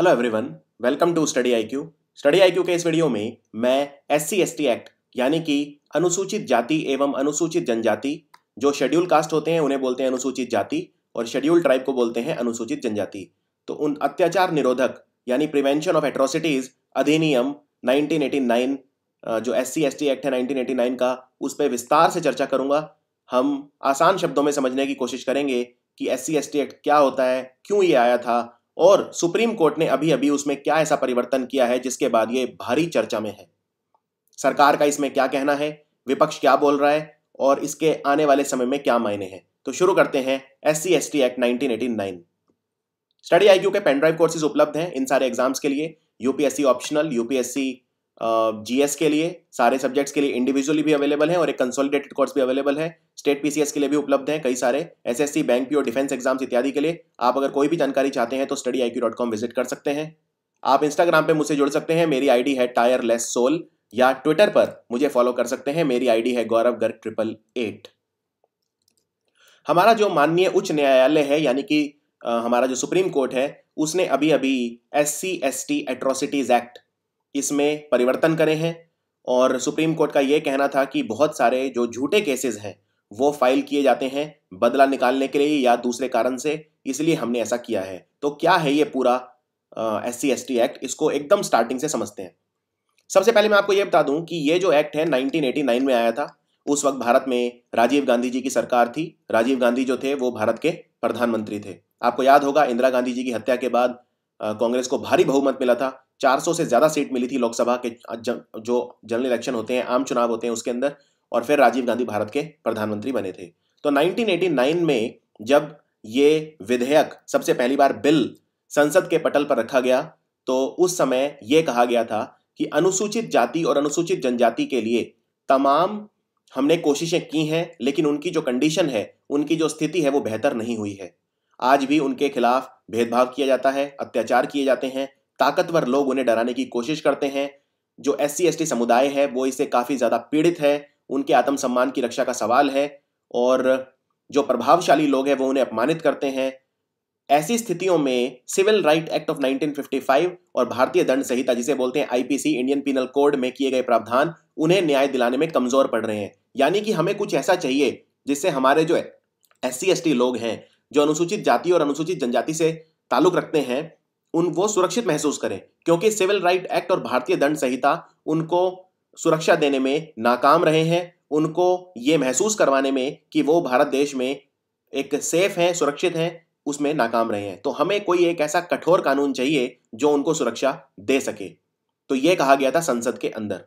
hello everyone welcome to study IQ study IQ के इस video में मैं एस सी एक्ट यानी कि अनुसूचित जाति एवं अनुसूचित जनजाति जो शेड्यूल कास्ट होते हैं उन्हें बोलते हैं अनुसूचित जाति और शेड्यूल ट्राइब को बोलते हैं अनुसूचित जनजाति तो उन अत्याचार निरोधक यानी प्रिवेंशन ऑफ एट्रोसिटीज अधिनियम नाइनटीन जो एस सी एक्ट है नाइनटीन का उस पर विस्तार से चर्चा करूंगा हम आसान शब्दों में समझने की कोशिश करेंगे कि एस सी एक्ट क्या होता है क्यों ये आया था और सुप्रीम कोर्ट ने अभी अभी उसमें क्या ऐसा परिवर्तन किया है जिसके बाद ये भारी चर्चा में है सरकार का इसमें क्या कहना है विपक्ष क्या बोल रहा है और इसके आने वाले समय में क्या मायने हैं तो शुरू करते हैं S C S T act nine study I के पेनड्राइव कोर्सेज उपलब्ध हैं इन सारे एग्जाम्स के लिए यूपीएससी ऑप्शनल यूपीएससी जीएस के लिए सारे सब्जेक्ट्स के लिए इंडिविजुअली भी अवेलेबल है और एक कंसोलिडेटेड कोर्स भी अवेलेबल है स्टेट पीसीएस के लिए भी उपलब्ध है कई सारे एसएससी बैंक भी और डिफेंस एग्जाम्स इत्यादि के लिए आप अगर कोई भी जानकारी चाहते हैं तो study I Q dot com visit कर सकते हैं आप इंस्टाग्राम पर मुझसे जुड़ सकते हैं मेरी आईडी है टायर लेस सोल या ट्विटर पर मुझे फॉलो कर सकते हैं मेरी आईडी है गौरव गर्ग ट्रिपल एट हमारा जो माननीय उच्च न्यायालय है यानी कि हमारा जो सुप्रीम कोर्ट है उसने अभी अभी S C S T atrocities act इसमें परिवर्तन करे हैं और सुप्रीम कोर्ट का ये कहना था कि बहुत सारे जो झूठे केसेस हैं वो फाइल किए जाते हैं बदला निकालने के लिए या दूसरे कारण से इसलिए हमने ऐसा किया है तो क्या है ये पूरा S C S T act इसको एकदम स्टार्टिंग से समझते हैं सबसे पहले मैं आपको ये बता दूं कि ये जो एक्ट है 1989 में आया था उस वक्त भारत में राजीव गांधी जी की सरकार थी राजीव गांधी जो थे वो भारत के प्रधानमंत्री थे आपको याद होगा इंदिरा गांधी जी की हत्या के बाद कांग्रेस को भारी बहुमत मिला था 400 से ज़्यादा सीट मिली थी लोकसभा के जो जनरल इलेक्शन होते हैं आम चुनाव होते हैं उसके अंदर और फिर राजीव गांधी भारत के प्रधानमंत्री बने थे तो 1989 में जब ये विधेयक सबसे पहली बार बिल संसद के पटल पर रखा गया तो उस समय ये कहा गया था कि अनुसूचित जाति और अनुसूचित जनजाति के लिए तमाम हमने कोशिशें की हैं लेकिन उनकी जो कंडीशन है उनकी जो स्थिति है वो बेहतर नहीं हुई है आज भी उनके खिलाफ भेदभाव किया जाता है अत्याचार किए जाते हैं ताकतवर लोग उन्हें डराने की कोशिश करते हैं जो एस सी समुदाय है वो इसे काफ़ी ज़्यादा पीड़ित है उनके आत्मसम्मान की रक्षा का सवाल है और जो प्रभावशाली लोग हैं वो उन्हें अपमानित करते हैं ऐसी स्थितियों में सिविल राइट एक्ट ऑफ 1955 और भारतीय दंड संहिता जिसे बोलते हैं आईपीसी इंडियन पीनल कोड में किए गए प्रावधान उन्हें न्याय दिलाने में कमजोर पड़ रहे हैं यानी कि हमें कुछ ऐसा चाहिए जिससे हमारे जो एस सी लोग हैं जो अनुसूचित जाति और अनुसूचित जनजाति से ताल्लुक रखते हैं उन वो सुरक्षित महसूस करें क्योंकि सिविल राइट एक्ट और भारतीय दंड संहिता उनको सुरक्षा देने में नाकाम रहे हैं उनको ये महसूस करवाने में कि वो भारत देश में एक सेफ हैं सुरक्षित हैं उसमें नाकाम रहे हैं तो हमें कोई एक ऐसा कठोर कानून चाहिए जो उनको सुरक्षा दे सके तो यह कहा गया था संसद के अंदर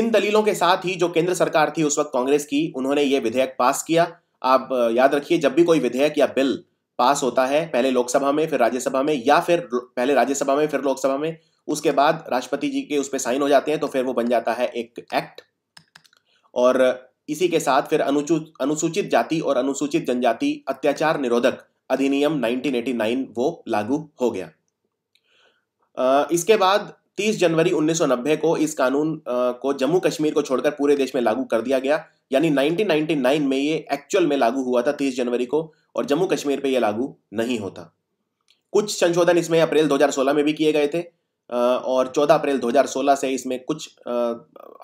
इन दलीलों के साथ ही जो केंद्र सरकार थी उस वक्त कांग्रेस की उन्होंने यह विधेयक पास किया आप याद रखिए जब भी कोई विधेयक या बिल पास होता है पहले लोकसभा में फिर राज्यसभा में या फिर पहले राज्यसभा में फिर लोकसभा में उसके बाद राष्ट्रपति जी के उस पर साइन हो जाते हैं तो फिर वो बन जाता है एक एक्ट और इसी के साथ फिर अनुसूचित अनुसूचित जाति और अनुसूचित जनजाति अत्याचार निरोधक अधिनियम 1989 वो लागू हो गया इसके बाद 30 जनवरी 1990 को इस कानून को जम्मू कश्मीर को छोड़कर पूरे देश में लागू कर दिया गया यानी 1999 में ये एक्चुअल में लागू हुआ था 30 जनवरी को और जम्मू कश्मीर पे ये लागू नहीं होता कुछ संशोधन इसमें अप्रैल 2016 में भी किए गए थे और 14 अप्रैल 2016 से इसमें कुछ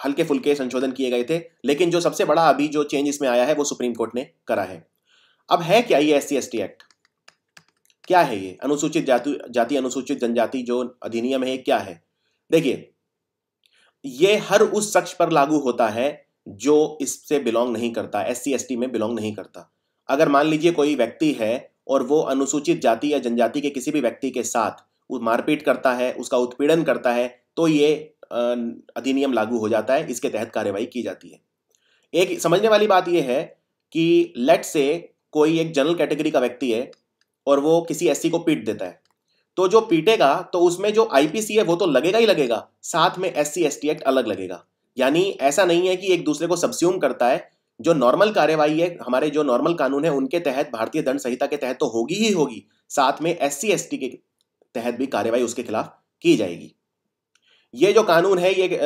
हल्के फुल्के संशोधन किए गए थे लेकिन जो सबसे बड़ा अभी जो चेंज इसमें आया है वो सुप्रीम कोर्ट ने करा है अब है क्या ये एस सी एक्ट क्या है ये अनुसूचित जाति जाति अनुसूचित जनजाति जो अधिनियम है क्या है देखिए ये हर उस शख्स पर लागू होता है जो इससे बिलोंग नहीं करता एस सी में बिलोंग नहीं करता अगर मान लीजिए कोई व्यक्ति है और वो अनुसूचित जाति या जनजाति के किसी भी व्यक्ति के साथ मारपीट करता है उसका उत्पीड़न करता है तो ये अधिनियम लागू हो जाता है इसके तहत कार्यवाही की जाती है एक समझने वाली बात यह है कि लेट से कोई एक जनरल कैटेगरी का व्यक्ति है और वो किसी एससी को पीट देता है तो जो पीटेगा तो उसमें जो आईपीसी है वो तो लगेगा ही लगेगा साथ में एस सी एक्ट अलग लगेगा यानी ऐसा नहीं है कि एक दूसरे को सब्स्यूम करता है जो नॉर्मल कार्यवाही है हमारे जो नॉर्मल कानून है उनके तहत भारतीय दंड संहिता के तहत तो होगी ही होगी साथ में एस सी के तहत भी कार्यवाही उसके खिलाफ की जाएगी ये जो कानून है ये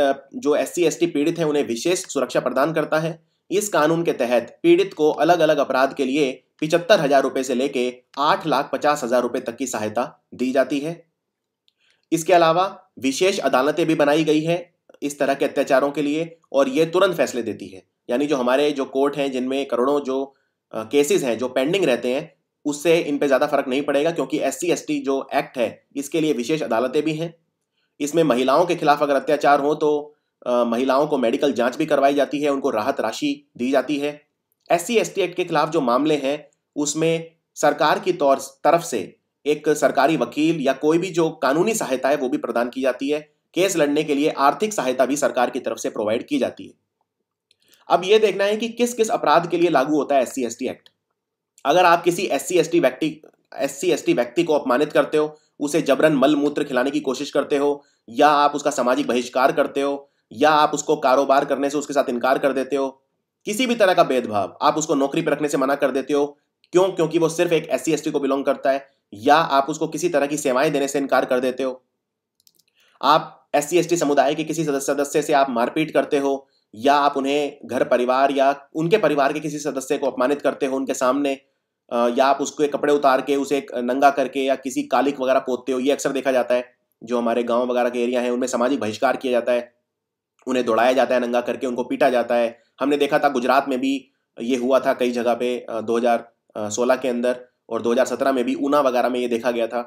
जो एस सी पीड़ित है उन्हें विशेष सुरक्षा प्रदान करता है इस कानून के तहत पीड़ित को अलग अलग अपराध के लिए पिचहत्तर हजार रुपए से लेके आठ लाख पचास हजार रुपए तक की सहायता दी जाती है इसके अलावा विशेष अदालतें भी बनाई गई हैं इस तरह के अत्याचारों के लिए और ये तुरंत फैसले देती है यानी जो हमारे जो कोर्ट हैं जिनमें करोड़ों जो केसेस हैं जो पेंडिंग रहते हैं उससे इन पे ज़्यादा फर्क नहीं पड़ेगा क्योंकि एस सी जो एक्ट है इसके लिए विशेष अदालतें भी हैं इसमें महिलाओं के खिलाफ अगर अत्याचार हो तो महिलाओं को मेडिकल जांच भी करवाई जाती है उनको राहत राशि दी जाती है एस सी एक्ट के खिलाफ जो मामले हैं उसमें सरकार की तौर तरफ से एक सरकारी वकील या कोई भी जो कानूनी सहायता है वो भी प्रदान की जाती है केस लड़ने के लिए आर्थिक सहायता भी सरकार की तरफ से प्रोवाइड की जाती है अब यह देखना है कि किस किस अपराध के लिए लागू होता है एस सी एक्ट अगर आप किसी एस सी व्यक्ति एस सी व्यक्ति को अपमानित करते हो उसे जबरन मल मूत्र खिलाने की कोशिश करते हो या आप उसका सामाजिक बहिष्कार करते हो या आप उसको कारोबार करने से उसके साथ इनकार कर देते हो किसी भी तरह का भेदभाव आप उसको नौकरी पर रखने से मना कर देते हो क्यों क्योंकि वो सिर्फ एक एस सी को बिलोंग करता है या आप उसको किसी तरह की सेवाएं देने से इनकार कर देते हो आप एस सी समुदाय के किसी सदस्य से आप मारपीट करते हो या आप उन्हें घर परिवार या उनके परिवार के किसी सदस्य को अपमानित करते हो उनके सामने या आप उसको एक कपड़े उतार के उसे नंगा करके या किसी कालिक वगैरह पोतते हो ये अक्सर देखा जाता है जो हमारे गांव वगैरह के एरिया है उनमें सामाजिक बहिष्कार किया जाता है उन्हें दौड़ाया जाता है नंगा करके उनको पीटा जाता है हमने देखा था गुजरात में भी ये हुआ था कई जगह पे दो सोलह के अंदर और 2017 में भी ऊना वगैरह में ये देखा गया था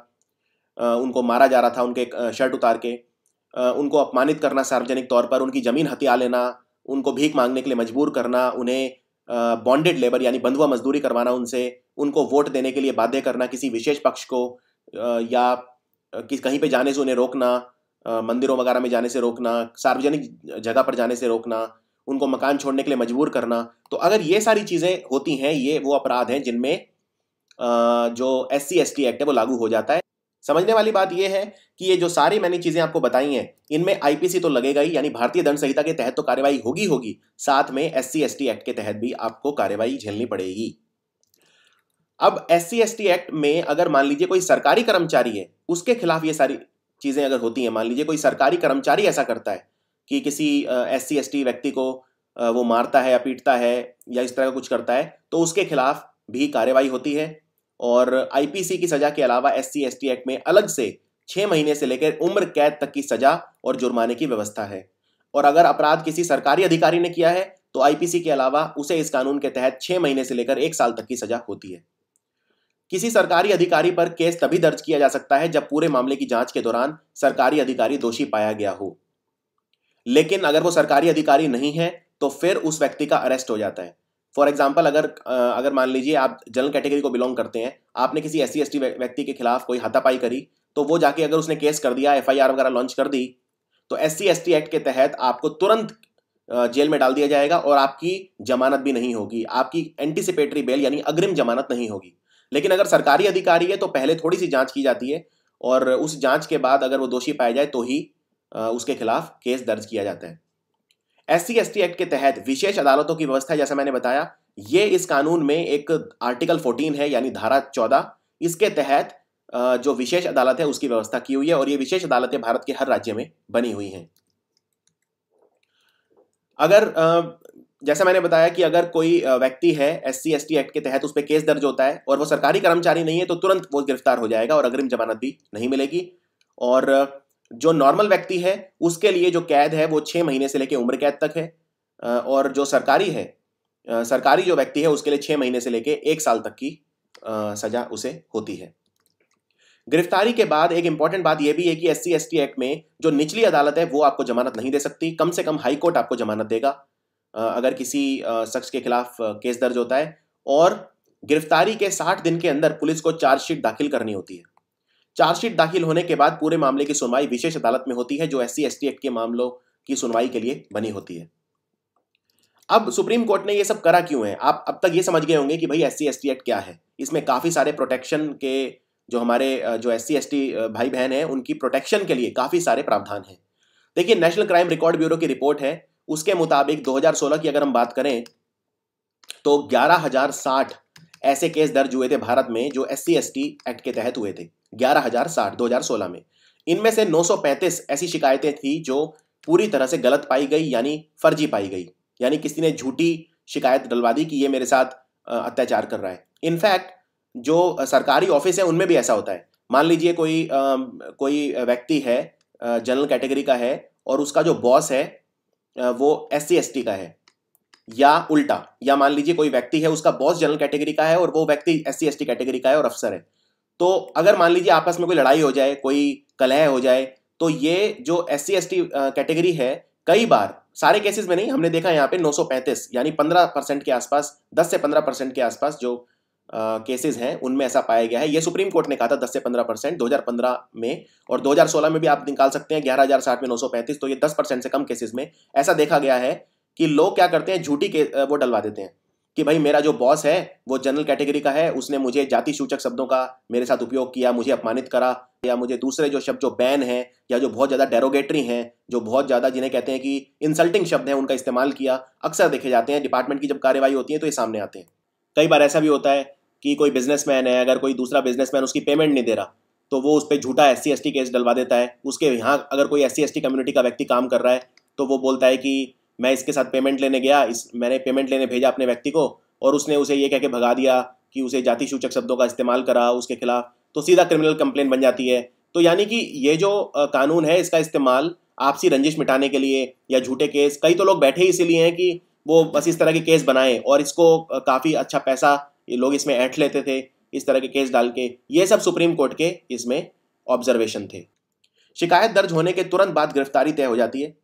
उनको मारा जा रहा था उनके शर्ट उतार के उनको अपमानित करना सार्वजनिक तौर पर उनकी ज़मीन हथिया लेना उनको भीख मांगने के लिए मजबूर करना उन्हें बॉन्डेड लेबर यानी बंधुआ मजदूरी करवाना उनसे उनको वोट देने के लिए बाध्य करना किसी विशेष पक्ष को या किस कहीं पे जाने से उन्हें रोकना मंदिरों वगैरह में जाने से रोकना सार्वजनिक जगह पर जाने से रोकना उनको मकान छोड़ने के लिए मजबूर करना तो अगर ये सारी चीज़ें होती हैं ये वो अपराध हैं जिनमें जो S C S T act है वो लागू हो जाता है समझने वाली बात यह है कि ये जो सारी मैंने चीज़ें आपको बताई हैं इनमें आईपीसी तो लगेगा ही यानी भारतीय दंड संहिता के तहत तो कार्रवाई होगी होगी साथ में S C S T act के तहत भी आपको कार्रवाई झेलनी पड़ेगी अब S C S T act में अगर मान लीजिए कोई सरकारी कर्मचारी है उसके खिलाफ ये सारी चीज़ें अगर होती हैं मान लीजिए कोई सरकारी कर्मचारी ऐसा करता है कि किसी एस सी व्यक्ति को वो मारता है या पीटता है या इस तरह का कुछ करता है तो उसके खिलाफ भी कार्रवाई होती है और आईपीसी की सज़ा के अलावा एस सी एक्ट में अलग से छः महीने से लेकर उम्र कैद तक की सज़ा और जुर्माने की व्यवस्था है और अगर अपराध किसी सरकारी अधिकारी ने किया है तो आईपीसी के अलावा उसे इस कानून के तहत छः महीने से लेकर एक साल तक की सज़ा होती है किसी सरकारी अधिकारी पर केस तभी दर्ज किया जा सकता है जब पूरे मामले की जांच के दौरान सरकारी अधिकारी दोषी पाया गया हो लेकिन अगर वो सरकारी अधिकारी नहीं है तो फिर उस व्यक्ति का अरेस्ट हो जाता है फॉर एग्जाम्पल अगर अगर मान लीजिए आप जनरल कैटेगरी को बिलोंग करते हैं आपने किसी एस सी व्यक्ति के खिलाफ कोई हाथापाई करी तो वो जाके अगर उसने केस कर दिया एफ वगैरह लॉन्च कर दी तो एस सी एक्ट के तहत आपको तुरंत जेल में डाल दिया जाएगा और आपकी जमानत भी नहीं होगी आपकी एंटीसिपेटरी बेल यानी अग्रिम जमानत नहीं होगी लेकिन अगर सरकारी अधिकारी है तो पहले थोड़ी सी जांच की जाती है और उस जांच के बाद अगर वो दोषी पाया जाए तो ही उसके खिलाफ केस दर्ज किया जाता है एस सी एक्ट के तहत विशेष अदालतों की व्यवस्था जैसा मैंने बताया ये इस कानून में एक आर्टिकल 14 है यानी धारा चौदह इसके तहत जो विशेष अदालत है उसकी व्यवस्था की हुई है और ये विशेष अदालतें भारत के हर राज्य में बनी हुई हैं अगर जैसा मैंने बताया कि अगर कोई व्यक्ति है एस सी एक्ट के तहत उस पर केस दर्ज होता है और वो सरकारी कर्मचारी नहीं है तो तुरंत वो गिरफ्तार हो जाएगा और अग्रिम जमानत भी नहीं मिलेगी और जो नॉर्मल व्यक्ति है उसके लिए जो कैद है वो छः महीने से लेकर उम्र कैद तक है और जो सरकारी है सरकारी जो व्यक्ति है उसके लिए छः महीने से लेकर एक साल तक की सज़ा उसे होती है गिरफ्तारी के बाद एक इंपॉर्टेंट बात यह भी है कि S C S T act में जो निचली अदालत है वो आपको जमानत नहीं दे सकती कम से कम हाई कोर्ट आपको जमानत देगा अगर किसी शख्स के खिलाफ केस दर्ज होता है और गिरफ्तारी के साठ दिन के अंदर पुलिस को चार्जशीट दाखिल करनी होती है चार्जशीट दाखिल होने के बाद पूरे मामले की सुनवाई विशेष अदालत में होती है जो एस सी एक्ट के मामलों की सुनवाई के लिए बनी होती है अब सुप्रीम कोर्ट ने ये सब करा क्यों है आप अब तक ये समझ गए होंगे कि भाई एस सी एस एक्ट क्या है इसमें काफ़ी सारे प्रोटेक्शन के जो हमारे जो एस सी एस भाई बहन हैं उनकी प्रोटेक्शन के लिए काफ़ी सारे प्रावधान हैं देखिए नेशनल क्राइम रिकॉर्ड ब्यूरो की रिपोर्ट है उसके मुताबिक 2016 की अगर हम बात करें तो 11,060 ऐसे केस दर्ज हुए थे भारत में जो एस सी एक्ट के तहत हुए थे ग्यारह हजार साठ दो हजार सोलह में इनमें से नौ सौ पैंतीस ऐसी शिकायतें थी जो पूरी तरह से गलत पाई गई यानी फर्जी पाई गई यानी किसी ने झूठी शिकायत डलवा दी कि ये मेरे साथ अत्याचार कर रहा है इनफैक्ट जो सरकारी ऑफिस है उनमें भी ऐसा होता है मान लीजिए कोई आ, कोई व्यक्ति है जनरल कैटेगरी का है और उसका जो बॉस है वो एस सी का है या उल्टा या मान लीजिए कोई व्यक्ति है उसका बॉस जनरल कैटेगरी का है और वो व्यक्ति एस सी कैटेगरी का है और अफसर है तो अगर मान लीजिए आपस में कोई लड़ाई हो जाए कोई कलह हो जाए तो ये जो एस सी एस कैटेगरी है कई बार सारे केसेस में नहीं हमने देखा यहाँ पे 935 यानी 15 परसेंट के आसपास 10 से 15 परसेंट के आसपास जो केसेस हैं उनमें ऐसा पाया गया है ये सुप्रीम कोर्ट ने कहा था 10 से 15 परसेंट दो में और 2016 में भी आप निकाल सकते हैं ग्यारह में 935 तो ये 10 परसेंट से कम केसेस में ऐसा देखा गया है कि लोग क्या करते हैं झूठी वो डलवा देते हैं कि भाई मेरा जो बॉस है वो जनरल कैटेगरी का है उसने मुझे जाति सूचक शब्दों का मेरे साथ उपयोग किया मुझे अपमानित करा या मुझे दूसरे जो शब्द जो बैन है या जो बहुत ज़्यादा डेरोगेटरी हैं जो बहुत ज़्यादा जिन्हें कहते हैं कि इंसल्टिंग शब्द हैं उनका इस्तेमाल किया अक्सर देखे जाते हैं डिपार्टमेंट की जब कार्यवाही होती है तो ये सामने आते हैं कई बार ऐसा भी होता है कि कोई बिजनेसमैन है अगर कोई दूसरा बिजनेसमैन उसकी पेमेंट नहीं दे रहा तो वो उस पर झूठा एस सी केस डलवा देता है उसके यहाँ अगर कोई एस सी कम्युनिटी का व्यक्ति काम कर रहा है तो वो बोलता है कि मैं इसके साथ पेमेंट लेने गया इस मैंने पेमेंट लेने भेजा अपने व्यक्ति को और उसने उसे ये कह के भगा दिया कि उसे जाति सूचक शब्दों का इस्तेमाल करा उसके खिलाफ तो सीधा क्रिमिनल कंप्लेन बन जाती है तो यानी कि ये जो कानून है इसका इस्तेमाल आपसी रंजिश मिटाने के लिए या झूठे केस कई तो लोग बैठे ही इसीलिए हैं कि वो बस इस तरह के केस बनाएं और इसको काफ़ी अच्छा पैसा लोग इसमें ऐंठ लेते थे इस तरह के केस डाल के ये सब सुप्रीम कोर्ट के इसमें ऑब्जर्वेशन थे शिकायत दर्ज होने के तुरंत बाद गिरफ्तारी तय हो जाती है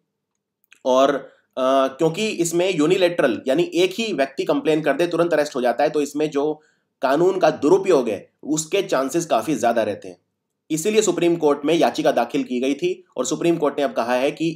और Uh, क्योंकि इसमें यूनिलेटरल यानी एक ही व्यक्ति कंप्लेन कर दे तुरंत अरेस्ट हो जाता है तो इसमें जो कानून का दुरुपयोग है उसके चांसेस काफ़ी ज़्यादा रहते हैं इसीलिए सुप्रीम कोर्ट में याचिका दाखिल की गई थी और सुप्रीम कोर्ट ने अब कहा है कि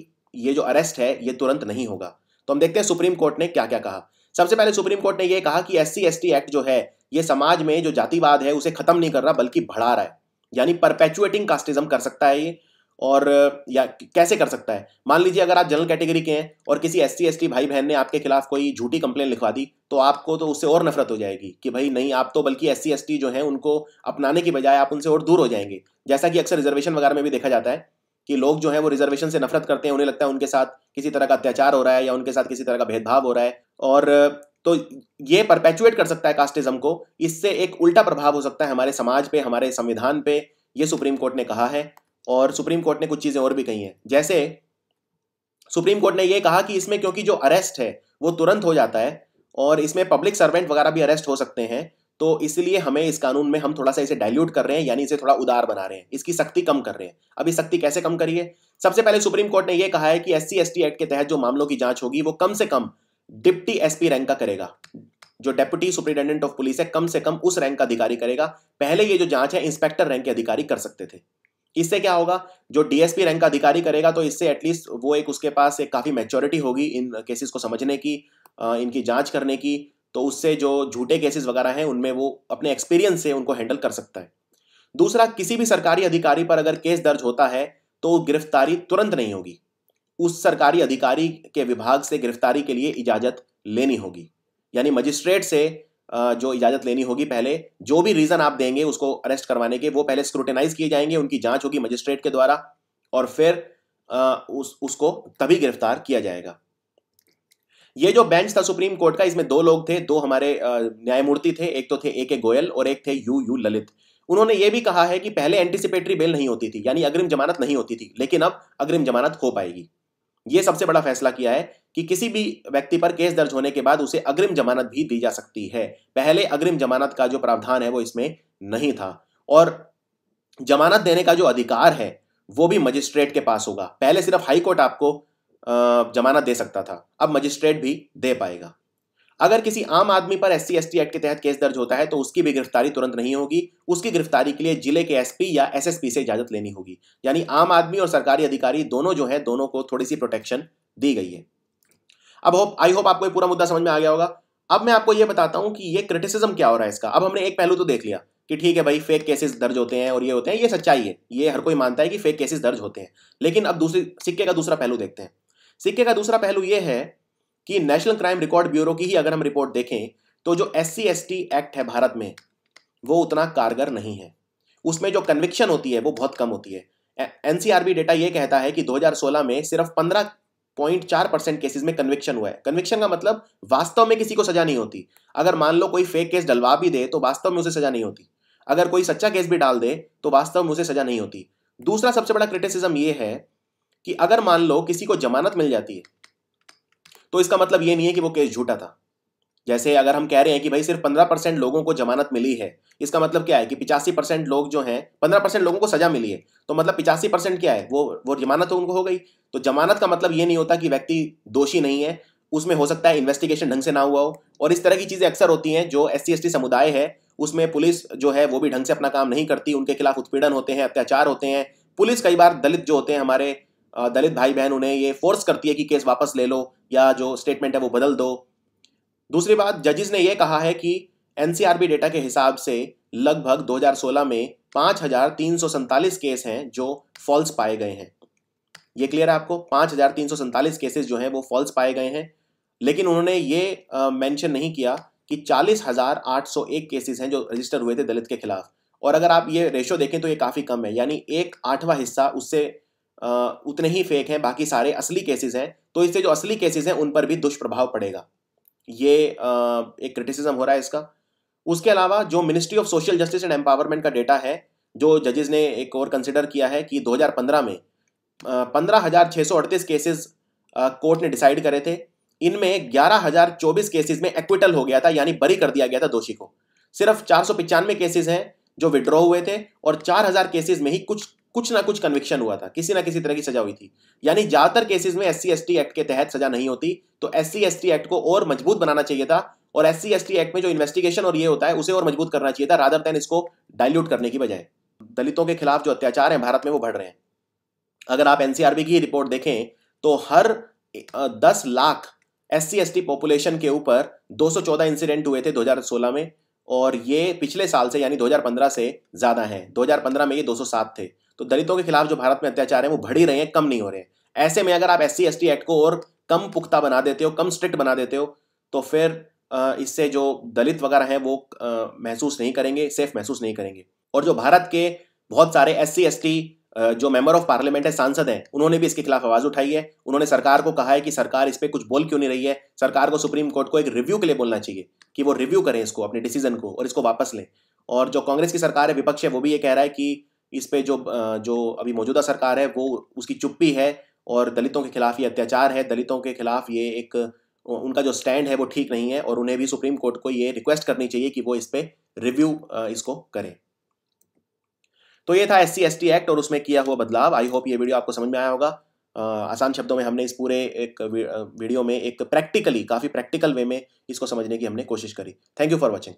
ये जो अरेस्ट है ये तुरंत नहीं होगा तो हम देखते हैं सुप्रीम कोर्ट ने क्या क्या कहा सबसे पहले सुप्रीम कोर्ट ने यह कहा कि एस सी एक्ट जो है ये समाज में जो जातिवाद है उसे खत्म नहीं कर रहा बल्कि बढ़ा रहा है यानी परपैचुएटिंग कास्टिज्म कर सकता है ये और या कैसे कर सकता है मान लीजिए अगर आप जनरल कैटेगरी के हैं और किसी एस सी भाई बहन ने आपके खिलाफ कोई झूठी कंप्लेन लिखवा दी तो आपको तो उससे और नफरत हो जाएगी कि भाई नहीं आप तो बल्कि एस सी जो हैं उनको अपनाने की बजाय आप उनसे और दूर हो जाएंगे जैसा कि अक्सर रिजर्वेशन वगैरह में भी देखा जाता है कि लोग जो है वो रिजर्वेशन से नफरत करते हैं उन्हें लगता है उनके साथ किसी तरह का अत्याचार हो रहा है या उनके साथ किसी तरह का भेदभाव हो रहा है और तो ये परपैचुएट कर सकता है कास्टिज्म को इससे एक उल्टा प्रभाव हो सकता है हमारे समाज पे हमारे संविधान पे ये सुप्रीम कोर्ट ने कहा है और सुप्रीम कोर्ट ने कुछ चीज़ें और भी कही हैं जैसे सुप्रीम कोर्ट ने यह कहा कि इसमें क्योंकि जो अरेस्ट है वो तुरंत हो जाता है और इसमें पब्लिक सर्वेंट वगैरह भी अरेस्ट हो सकते हैं तो इसलिए हमें इस कानून में हम थोड़ा सा इसे डाइल्यूट कर रहे हैं यानी इसे थोड़ा उदार बना रहे हैं इसकी सख्ती कम कर रहे हैं अब इस सख्ती कैसे कम करिए सबसे पहले सुप्रीम कोर्ट ने यह कहा है कि एस सी एक्ट के तहत जो मामलों की जांच होगी वो कम से कम डिप्टी एसपी रैंक का करेगा जो डेप्यूटी सुप्रिंटेंडेंट ऑफ पुलिस है कम से कम उस रैंक का अधिकारी करेगा पहले ये जो जांच है इंस्पेक्टर रैंक के अधिकारी कर सकते थे इससे क्या होगा जो डीएसपी रैंक का अधिकारी करेगा तो इससे एटलीस्ट वो एक उसके पास एक काफ़ी मेच्योरिटी होगी इन केसेस को समझने की इनकी जांच करने की तो उससे जो झूठे केसेस वगैरह हैं उनमें वो अपने एक्सपीरियंस से उनको हैंडल कर सकता है दूसरा किसी भी सरकारी अधिकारी पर अगर केस दर्ज होता है तो गिरफ्तारी तुरंत नहीं होगी उस सरकारी अधिकारी के विभाग से गिरफ्तारी के लिए इजाज़त लेनी होगी यानी मजिस्ट्रेट से जो इजाज़त लेनी होगी पहले जो भी रीज़न आप देंगे उसको अरेस्ट करवाने के वो पहले स्क्रूटनाइज किए जाएंगे उनकी जांच होगी मजिस्ट्रेट के द्वारा और फिर उस उसको तभी गिरफ्तार किया जाएगा ये जो बेंच था सुप्रीम कोर्ट का इसमें दो लोग थे दो हमारे न्यायमूर्ति थे एक तो थे ए के गोयल और एक थे यू यू ललित उन्होंने ये भी कहा है कि पहले एंटिसिपेटरी बेल नहीं होती थी यानी अग्रिम जमानत नहीं होती थी लेकिन अब अग्रिम जमानत हो पाएगी ये सबसे बड़ा फैसला किया है कि किसी भी व्यक्ति पर केस दर्ज होने के बाद उसे अग्रिम जमानत भी दी जा सकती है पहले अग्रिम जमानत का जो प्रावधान है वो इसमें नहीं था और जमानत देने का जो अधिकार है वो भी मजिस्ट्रेट के पास होगा पहले सिर्फ हाईकोर्ट आपको जमानत दे सकता था अब मजिस्ट्रेट भी दे पाएगा अगर किसी आम आदमी पर एस सी एक्ट के तहत केस दर्ज होता है तो उसकी भी गिरफ्तारी तुरंत नहीं होगी उसकी गिरफ्तारी के लिए जिले के एसपी या एसएसपी से इजाजत लेनी होगी यानी आम आदमी और सरकारी अधिकारी दोनों जो है दोनों को थोड़ी सी प्रोटेक्शन दी गई है अब होप आई होप आपको पूरा मुद्दा समझ में आ गया होगा अब मैं आपको ये बताता हूँ कि ये क्रिटिसिज्म क्या हो रहा है इसका अब हमने एक पहलू तो देख लिया कि ठीक है भाई फेक केसेस दर्ज होते हैं और ये होते हैं ये सच्चाई है ये हर कोई मानता है कि फेक केसेस दर्ज होते हैं लेकिन अब दूसरी सिक्के का दूसरा पहलू देखते हैं सिक्के का दूसरा पहलू ये है कि नेशनल क्राइम रिकॉर्ड ब्यूरो की ही अगर हम रिपोर्ट देखें तो जो एस सी एक्ट है भारत में वो उतना कारगर नहीं है उसमें जो कन्विक्शन होती है वो बहुत कम होती है एनसीआरबी डेटा ये कहता है कि 2016 में सिर्फ 15.4 पॉइंट चार परसेंट केसेज में कन्विक्शन हुआ है कन्विक्शन का मतलब वास्तव में किसी को सजा नहीं होती अगर मान लो कोई फेक केस डलवा भी दे तो वास्तव में उसे सजा नहीं होती अगर कोई सच्चा केस भी डाल दे तो वास्तव में उसे सजा नहीं होती दूसरा सबसे बड़ा क्रिटिसिज्म ये है कि अगर मान लो किसी को जमानत मिल जाती है तो इसका मतलब ये नहीं है कि वो केस झूठा था जैसे अगर हम कह रहे हैं कि भाई सिर्फ पंद्रह परसेंट लोगों को जमानत मिली है इसका मतलब क्या है कि पिचासी परसेंट लोग जो हैं पंद्रह परसेंट लोगों को सजा मिली है तो मतलब पिचासी परसेंट क्या है वो वो जमानत तो उनको हो गई तो जमानत का मतलब ये नहीं होता कि व्यक्ति दोषी नहीं है उसमें हो सकता है इन्वेस्टिगेशन ढंग से ना हुआ हो और इस तरह की चीज़ें अक्सर होती हैं जो एस सी समुदाय है उसमें पुलिस जो है वो भी ढंग से अपना काम नहीं करती उनके खिलाफ उत्पीड़न होते हैं अत्याचार होते हैं पुलिस कई बार दलित जो होते हैं हमारे दलित भाई बहन उन्हें ये फोर्स करती है कि केस वापस ले लो या जो स्टेटमेंट है वो बदल दो दूसरी बात जजेस ने यह कहा है कि एनसीआरबी डेटा के हिसाब से लगभग 2016 में पांच केस हैं जो फॉल्स पाए गए हैं ये क्लियर है आपको पाँच केसेस जो हैं वो फॉल्स पाए गए हैं लेकिन उन्होंने ये मेंशन नहीं किया कि 40,801 केसेस हैं जो रजिस्टर हुए थे दलित के खिलाफ और अगर आप ये रेशो देखें तो ये काफ़ी कम है यानी एक आठवां हिस्सा उससे उतने ही फेक हैं बाकी सारे असली केसेस हैं तो इससे जो असली केसेस हैं उन पर भी दुष्प्रभाव पड़ेगा ये एक क्रिटिसिज्म हो रहा है इसका उसके अलावा जो ministry of social justice and empowerment का डेटा है जो जजेस ने एक और कंसिडर किया है कि 2015 में पंद्रह हज़ार सौ अड़तीस केसेस कोर्ट ने डिसाइड करे थे इनमें ग्यारह हज़ार चौबीस केसेस में एक्विटल हो गया था यानी बरी कर दिया गया था दोषी को सिर्फ चार सौ पिचानवे केसेज हैं जो विड्रॉ हुए थे और चार हज़ार केसेज में ही कुछ कुछ ना कुछ कन्विक्शन हुआ था किसी ना किसी तरह की सजा हुई थी यानी ज्यादातर केसेस में एस सी एक्ट के तहत सजा नहीं होती तो एस सी एक्ट को और मजबूत बनाना चाहिए था और एस सी एक्ट में जो इन्वेस्टिगेशन और ये होता है उसे और मजबूत करना चाहिए था राधर देन इसको डायल्यूट करने की बजाय दलितों के खिलाफ जो अत्याचार हैं भारत में वो बढ़ रहे हैं अगर आप एनसीआरबी की रिपोर्ट देखें तो हर दस लाख एस सी पॉपुलेशन के ऊपर 214 इंसिडेंट हुए थे 2016 में और ये पिछले साल से यानी 2015 से ज़्यादा है 2015 में ये 207 थे तो दलितों के खिलाफ जो भारत में अत्याचार है वो बढ़ ही रहे हैं कम नहीं हो रहे हैं ऐसे में अगर आप एस सी एक्ट को और कम पुख्ता बना देते हो कम स्ट्रिक्ट बना देते हो तो फिर इससे जो दलित वगैरह हैं वो महसूस नहीं करेंगे सेफ महसूस नहीं करेंगे और जो भारत के बहुत सारे एस सी जो मेंबर ऑफ पार्लियामेंट है सांसद हैं उन्होंने भी इसके खिलाफ आवाज़ उठाई है उन्होंने सरकार को कहा है कि सरकार इस पर कुछ बोल क्यों नहीं रही है सरकार को सुप्रीम कोर्ट को एक रिव्यू के लिए बोलना चाहिए कि वो रिव्यू करें इसको अपने डिसीजन को और इसको वापस लें और जो कांग्रेस की सरकार है विपक्ष है वो भी ये कह रहा है कि इस पे जो जो अभी मौजूदा सरकार है वो उसकी चुप्पी है और दलितों के खिलाफ ये अत्याचार है दलितों के खिलाफ ये एक उनका जो स्टैंड है वो ठीक नहीं है और उन्हें भी सुप्रीम कोर्ट को ये रिक्वेस्ट करनी चाहिए कि वो इस पर रिव्यू इसको करें तो ये था एस सी एक्ट और उसमें किया हुआ बदलाव आई होप ये वीडियो आपको समझ में आया होगा आसान शब्दों में हमने इस पूरे एक वीडियो में एक प्रैक्टिकली काफ़ी प्रैक्टिकल वे में इसको समझने की हमने कोशिश करी थैंक यू फॉर वॉचिंग